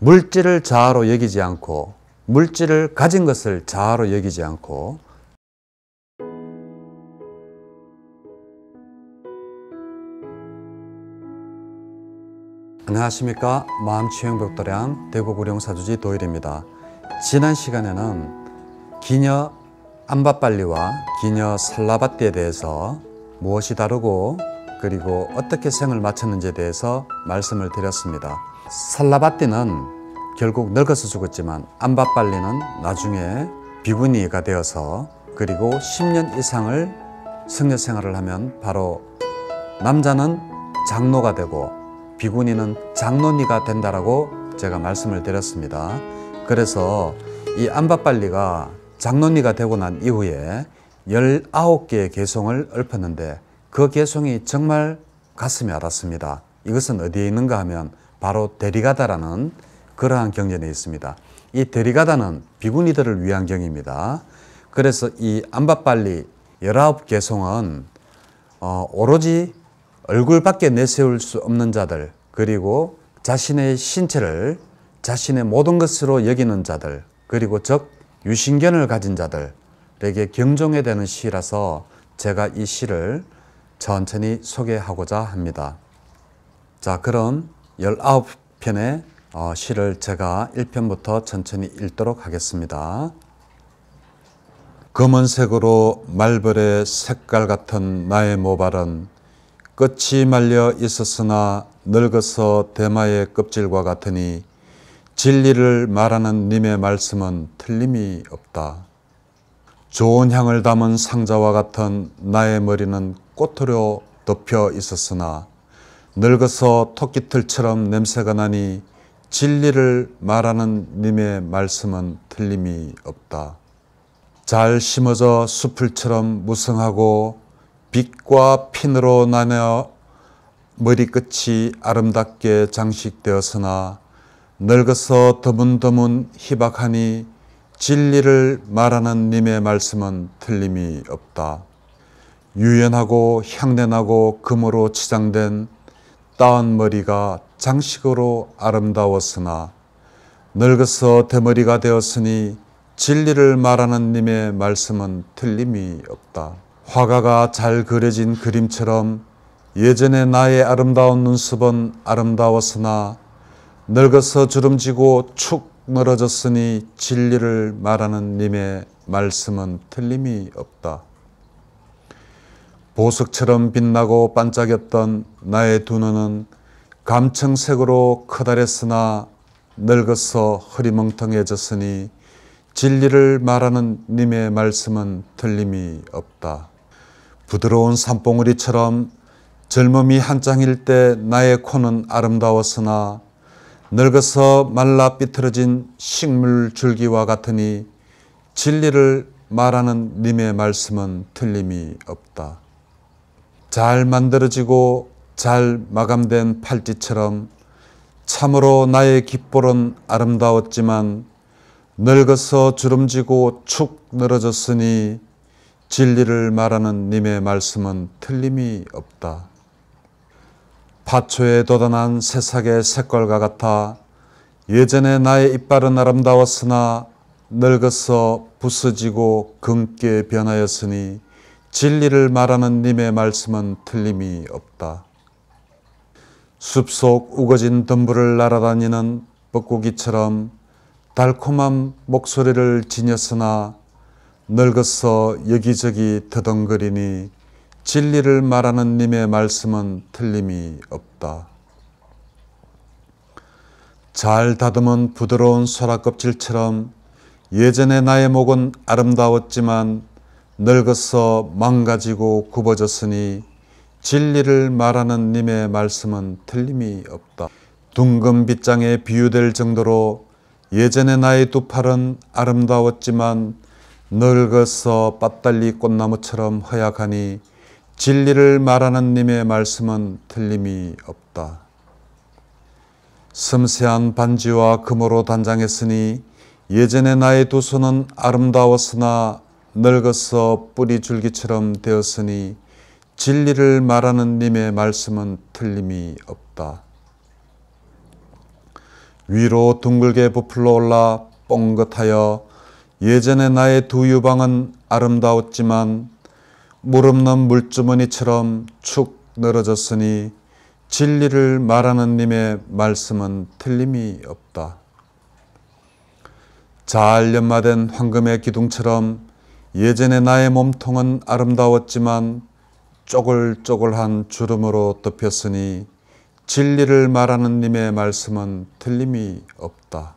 물질을 자아로 여기지 않고 물질을 가진 것을 자아로 여기지 않고 안녕하십니까 마음치유행벽도량 대구구룡사주지 도일입니다 지난 시간에는 기녀 암바빨리와 기녀 살라바띠에 대해서 무엇이 다르고 그리고 어떻게 생을 마쳤는지에 대해서 말씀을 드렸습니다 살라바띠는 결국 늙어서 죽었지만 암바빨리는 나중에 비구니가 되어서 그리고 10년 이상을 성녀 생활을 하면 바로 남자는 장로가 되고 비구니는 장로니가 된다라고 제가 말씀을 드렸습니다. 그래서 이 암바빨리가 장로니가 되고 난 이후에 19개의 개성을 읊었는데 그 개성이 정말 가슴이 알았습니다. 이것은 어디에 있는가 하면 바로 데리가다라는 그러한 경전에 있습니다. 이 데리가다는 비구니들을 위한 경입니다. 그래서 이 안바빨리 19개 성은 어, 오로지 얼굴밖에 내세울 수 없는 자들 그리고 자신의 신체를 자신의 모든 것으로 여기는 자들 그리고 즉 유신견을 가진 자들에게 경종해 되는 시라서 제가 이 시를 천천히 소개하고자 합니다. 자 그럼 19편의 어, 시를 제가 1편부터 천천히 읽도록 하겠습니다. 검은색으로 말벌의 색깔 같은 나의 모발은 끝이 말려 있었으나 늙어서 대마의 껍질과 같으니 진리를 말하는 님의 말씀은 틀림이 없다. 좋은 향을 담은 상자와 같은 나의 머리는 꽃으로 덮여 있었으나 늙어서 토끼털처럼 냄새가 나니 진리를 말하는 님의 말씀은 틀림이 없다. 잘 심어져 수풀처럼 무성하고 빛과 핀으로 나뉘어 머리끝이 아름답게 장식되었으나 늙어서 드문드문 희박하니 진리를 말하는 님의 말씀은 틀림이 없다. 유연하고 향내나고 금으로 치장된 따은 머리가 장식으로 아름다웠으나 늙어서 대머리가 되었으니 진리를 말하는 님의 말씀은 틀림이 없다. 화가가 잘 그려진 그림처럼 예전의 나의 아름다운 눈썹은 아름다웠으나 늙어서 주름지고 축 멀어졌으니 진리를 말하는 님의 말씀은 틀림이 없다. 보석처럼 빛나고 반짝였던 나의 두 눈은 감청색으로 커다랬으나 늙어서 허리멍텅해졌으니 진리를 말하는 님의 말씀은 틀림이 없다. 부드러운 산봉우리처럼 젊음이 한창일 때 나의 코는 아름다웠으나 늙어서 말라 삐뚤어진 식물 줄기와 같으니 진리를 말하는 님의 말씀은 틀림이 없다. 잘 만들어지고 잘 마감된 팔찌처럼 참으로 나의 깃볼은 아름다웠지만 늙어서 주름지고 축 늘어졌으니 진리를 말하는 님의 말씀은 틀림이 없다. 파초에 돋아난 새싹의 색깔과 같아 예전에 나의 이빨은 아름다웠으나 늙어서 부서지고 금게 변하였으니 진리를 말하는 님의 말씀은 틀림이 없다. 숲 속 우거진 덤불을 날아다니는 뻐꾸기처럼 달콤한 목소리를 지녔으나 늙어서 여기저기 더덩거리니 진리를 말하는 님의 말씀은 틀림이 없다. 잘 다듬은 부드러운 소라껍질처럼 예전의 나의 목은 아름다웠지만 늙어서 망가지고 굽어졌으니 진리를 말하는 님의 말씀은 틀림이 없다. 둥근 빗장에 비유될 정도로 예전의 나의 두 팔은 아름다웠지만 늙어서 빠달리 꽃나무처럼 허약하니 진리를 말하는 님의 말씀은 틀림이 없다. 섬세한 반지와 금으로 단장했으니 예전의 나의 두 손은 아름다웠으나 늙어서 뿌리 줄기처럼 되었으니 진리를 말하는 님의 말씀은 틀림이 없다. 위로 둥글게 부풀러 올라 뻥긋하여 예전의 나의 두 유방은 아름다웠지만 물 없는 물주머니처럼 축 늘어졌으니 진리를 말하는 님의 말씀은 틀림이 없다. 잘 연마된 황금의 기둥처럼 예전에 나의 몸통은 아름다웠지만 쪼글쪼글한 주름으로 덮였으니 진리를 말하는 님의 말씀은 틀림이 없다.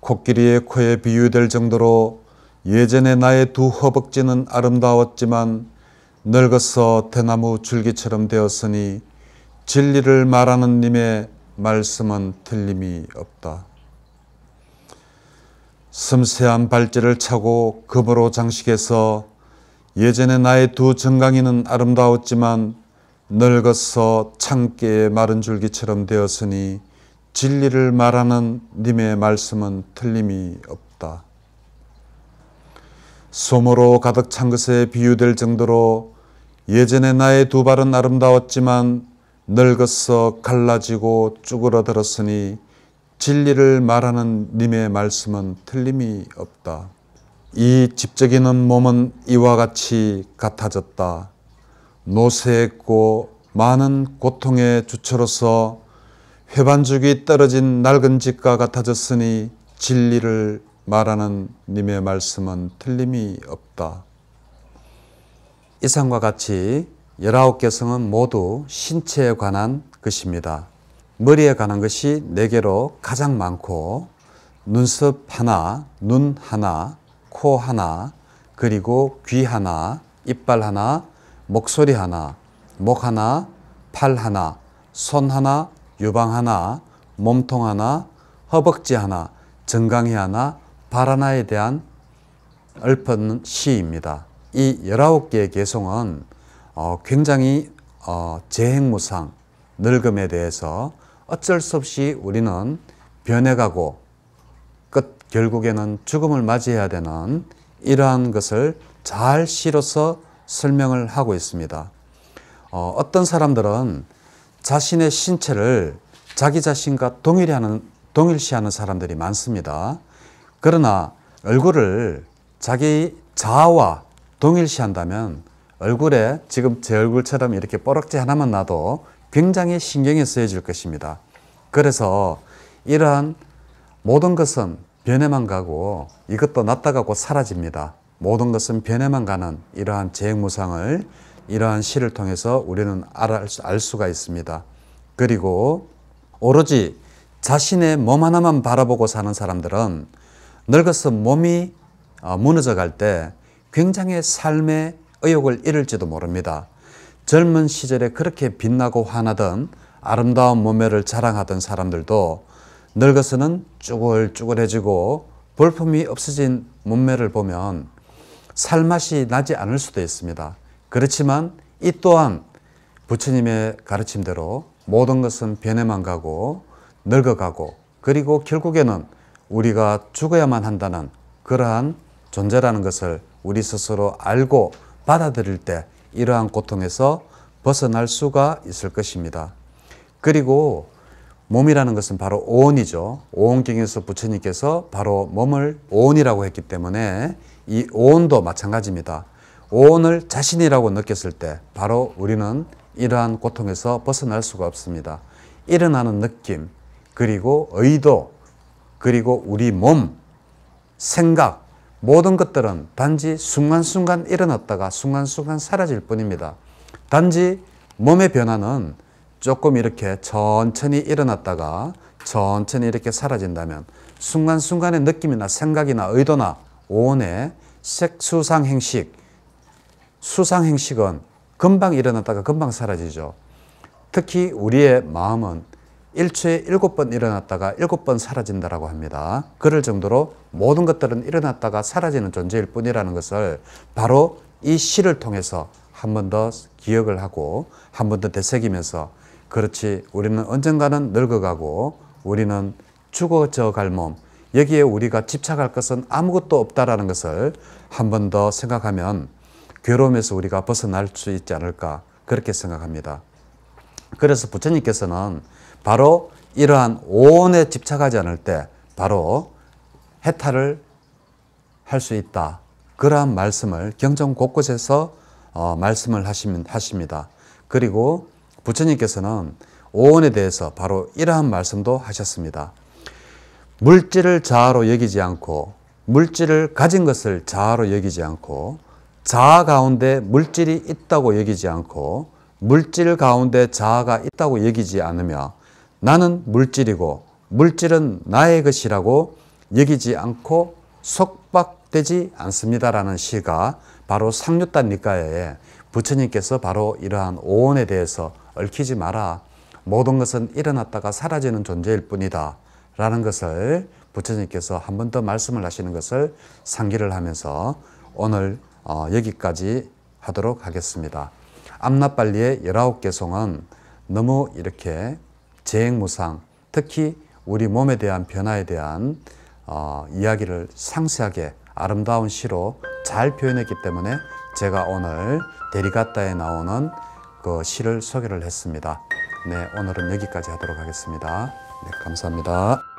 코끼리의 코에 비유될 정도로 예전의 나의 두 허벅지는 아름다웠지만 늙어서 대나무 줄기처럼 되었으니 진리를 말하는 님의 말씀은 틀림이 없다. 섬세한 발찌를 차고 금으로 장식해서 예전에 나의 두 정강이는 아름다웠지만 늙어서 창깨에 마른 줄기처럼 되었으니 진리를 말하는 님의 말씀은 틀림이 없다. 소모로 가득 찬 것에 비유될 정도로 예전에 나의 두 발은 아름다웠지만 늙어서 갈라지고 쭈그러들었으니 진리를 말하는 님의 말씀은 틀림이 없다. 이 집적이는 몸은 이와 같이 같아졌다. 노쇠했고 많은 고통의 주처로서 회반죽이 떨어진 낡은 집과 같아졌으니 진리를 말하는 님의 말씀은 틀림이 없다. 이상과 같이 열아 개성은 모두 신체에 관한 것입니다. 머리에 관한 것이 네 개로 가장 많고 눈썹 하나, 눈 하나, 코 하나, 그리고 귀 하나, 이빨 하나, 목소리 하나, 목 하나, 팔 하나, 손 하나, 유방 하나, 몸통 하나, 허벅지 하나, 정강이 하나, 발 하나에 대한 읊은 시입니다. 이 19개의 개성은 어, 굉장히 어, 재행무상, 늙음에 대해서 어쩔 수 없이 우리는 변해가고 끝 결국에는 죽음을 맞이해야 되는 이러한 것을 잘 실어서 설명을 하고 있습니다. 어, 어떤 사람들은 자신의 신체를 자기 자신과 동일하는 동일시하는 사람들이 많습니다. 그러나 얼굴을 자기 자아와 동일시한다면 얼굴에 지금 제 얼굴처럼 이렇게 뽀락지 하나만 나도 굉장히 신경이 쓰여질 것입니다. 그래서 이러한 모든 것은 변해만 가고 이것도 났다가 곧 사라집니다. 모든 것은 변해만 가는 이러한 재무상을 이러한 시를 통해서 우리는 알 수가 있습니다. 그리고 오로지 자신의 몸 하나만 바라보고 사는 사람들은 늙어서 몸이 어, 무너져 갈 때 굉장히 삶의 의욕을 잃을지도 모릅니다. 젊은 시절에 그렇게 빛나고 환하던 아름다운 몸매를 자랑하던 사람들도 늙어서는 쭈글쭈글해지고 볼품이 없어진 몸매를 보면 살맛이 나지 않을 수도 있습니다. 그렇지만 이 또한 부처님의 가르침대로 모든 것은 변해만 가고 늙어가고 그리고 결국에는 우리가 죽어야만 한다는 그러한 존재라는 것을 우리 스스로 알고 받아들일 때 이러한 고통에서 벗어날 수가 있을 것입니다. 그리고 몸이라는 것은 바로 온이죠온경에서 부처님께서 바로 몸을 온이라고 했기 때문에 이온도 마찬가지입니다. 온을 자신이라고 느꼈을 때 바로 우리는 이러한 고통에서 벗어날 수가 없습니다. 일어나는 느낌, 그리고 의도, 그리고 우리 몸, 생각, 모든 것들은 단지 순간순간 일어났다가 순간순간 사라질 뿐입니다. 단지 몸의 변화는 조금 이렇게 천천히 일어났다가 천천히 이렇게 사라진다면 순간순간의 느낌이나 생각이나 의도나 오온의 색수상행식, 수상행식은 금방 일어났다가 금방 사라지죠. 특히 우리의 마음은 일초에 일곱 번 일어났다가 일곱 번 사라진다라고 합니다. 그럴 정도로 모든 것들은 일어났다가 사라지는 존재일 뿐이라는 것을 바로 이 시를 통해서 한 번 더 기억을 하고 한 번 더 되새기면서 그렇지 우리는 언젠가는 늙어가고 우리는 죽어져 갈 몸, 여기에 우리가 집착할 것은 아무것도 없다라는 것을 한 번 더 생각하면 괴로움에서 우리가 벗어날 수 있지 않을까 그렇게 생각합니다. 그래서 부처님께서는 바로 이러한 오온에 집착하지 않을 때 바로 해탈을 할 수 있다. 그러한 말씀을 경전 곳곳에서 어, 말씀을 하십니다 그리고 부처님께서는 오온에 대해서 바로 이러한 말씀도 하셨습니다. 물질을 자아로 여기지 않고 물질을 가진 것을 자아로 여기지 않고 자아 가운데 물질이 있다고 여기지 않고 물질 가운데 자아가 있다고 여기지 않으며 나는 물질이고 물질은 나의 것이라고 여기지 않고 속박되지 않습니다라는 시가 바로 상류단 니까에 부처님께서 바로 이러한 오원에 대해서 얽히지 마라. 모든 것은 일어났다가 사라지는 존재일 뿐이다. 라는 것을 부처님께서 한 번 더 말씀을 하시는 것을 상기를 하면서 오늘 어, 여기까지 하도록 하겠습니다. 암나빨리의 19개 송은 너무 이렇게 재행무상, 특히 우리 몸에 대한 변화에 대한 어, 이야기를 상세하게 아름다운 시로 잘 표현했기 때문에 제가 오늘 데리갔다에 나오는 그 시를 소개를 했습니다. 네, 오늘은 여기까지 하도록 하겠습니다. 네, 감사합니다.